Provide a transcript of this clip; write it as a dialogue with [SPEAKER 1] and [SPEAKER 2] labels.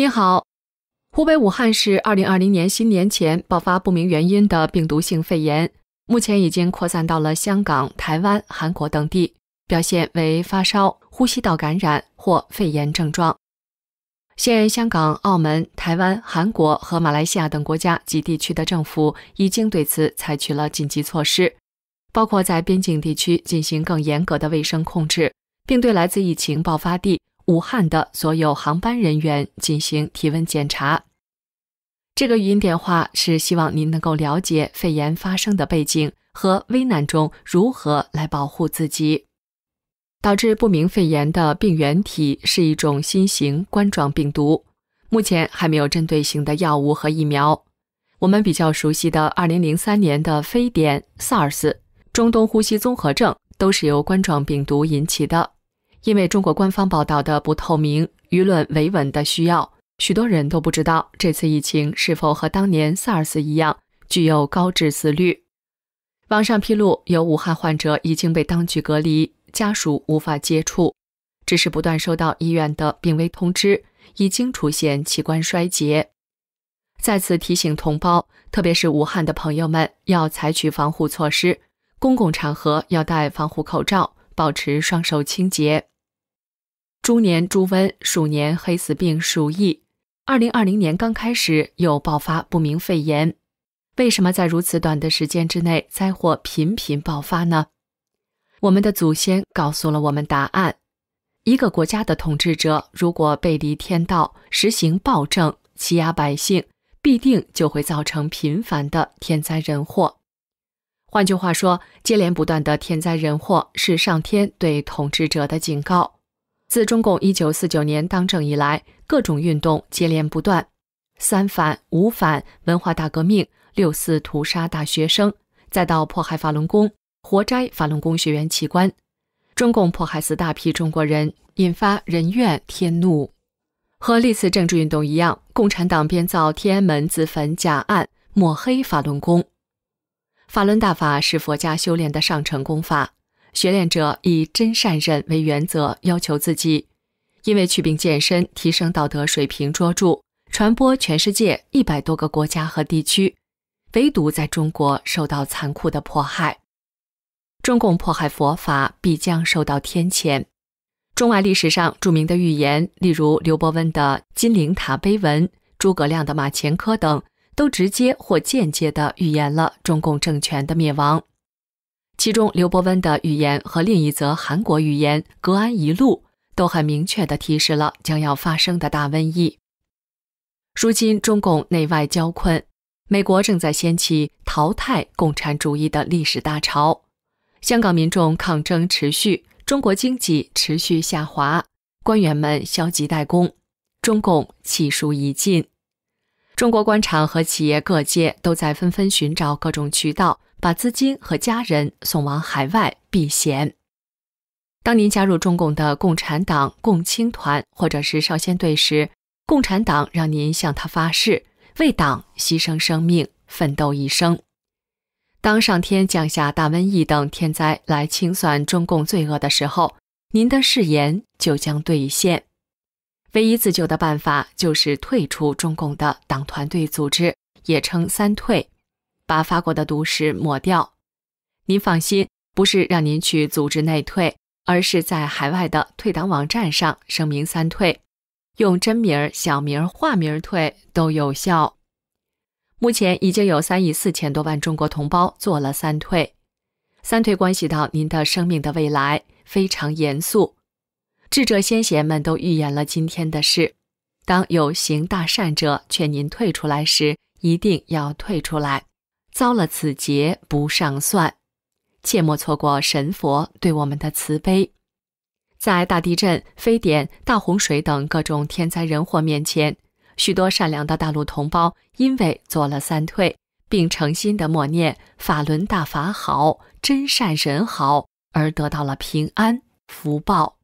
[SPEAKER 1] 你好，湖北武汉市二零二零年新年前爆发不明原因的病毒性肺炎，目前已经扩散到了香港、台湾、韩国等地，表现为发烧、呼吸道感染或肺炎症状。现香港、澳门、台湾、韩国和马来西亚等国家及地区的政府已经对此采取了紧急措施，包括在边境地区进行更严格的卫生控制，并对来自疫情爆发地。武汉的所有航班人员进行体温检查。这个语音电话是希望您能够了解肺炎发生的背景和危难中如何来保护自己。导致不明肺炎的病原体是一种新型冠状病毒，目前还没有针对性的药物和疫苗。我们比较熟悉的2003年的非典、SARS、中东呼吸综合症，都是由冠状病毒引起的。因为中国官方报道的不透明，舆论维稳的需要，许多人都不知道这次疫情是否和当年 SARS 一样具有高致死率。网上披露，有武汉患者已经被当局隔离，家属无法接触，只是不断收到医院的病危通知，已经出现器官衰竭。再次提醒同胞，特别是武汉的朋友们，要采取防护措施，公共场合要戴防护口罩，保持双手清洁。猪年猪瘟，鼠年黑死病鼠疫，二零二零年刚开始又爆发不明肺炎，为什么在如此短的时间之内灾祸频频爆发呢？我们的祖先告诉了我们答案：一个国家的统治者如果背离天道，实行暴政，欺压百姓，必定就会造成频繁的天灾人祸。换句话说，接连不断的天灾人祸是上天对统治者的警告。自中共一九四九年当政以来，各种运动接连不断，三反、五反、文化大革命、六四屠杀大学生，再到迫害法轮功，活摘法轮功学员器官，中共迫害死大批中国人，引发人怨天怒。和历次政治运动一样，共产党编造天安门自焚假案，抹黑法轮功。法轮大法是佛家修炼的上乘功法。学练者以真善任为原则要求自己，因为去病健身、提升道德水平卓著，传播全世界一百多个国家和地区，唯独在中国受到残酷的迫害。中共迫害佛法必将受到天谴。中外历史上著名的预言，例如刘伯温的《金陵塔碑文》、诸葛亮的《马前科》等，都直接或间接的预言了中共政权的灭亡。其中，刘伯温的语言和另一则韩国语言《格安一路》都很明确的提示了将要发生的大瘟疫。如今，中共内外交困，美国正在掀起淘汰共产主义的历史大潮，香港民众抗争持续，中国经济持续下滑，官员们消极怠工，中共气数已尽，中国官场和企业各界都在纷纷寻找各种渠道。把资金和家人送往海外避嫌。当您加入中共的共产党、共青团或者是少先队时，共产党让您向他发誓，为党牺牲生命，奋斗一生。当上天降下大瘟疫等天灾来清算中共罪恶的时候，您的誓言就将兑现。唯一自救的办法就是退出中共的党团队组织，也称“三退”。把发过的毒食抹掉，您放心，不是让您去组织内退，而是在海外的退党网站上声明三退，用真名、小名、化名退都有效。目前已经有三亿四千多万中国同胞做了三退，三退关系到您的生命的未来，非常严肃。智者先贤们都预言了今天的事，当有行大善者劝您退出来时，一定要退出来。遭了此劫不上算，切莫错过神佛对我们的慈悲。在大地震、非典、大洪水等各种天灾人祸面前，许多善良的大陆同胞因为做了三退，并诚心的默念“法轮大法好，真善人好”，而得到了平安福报。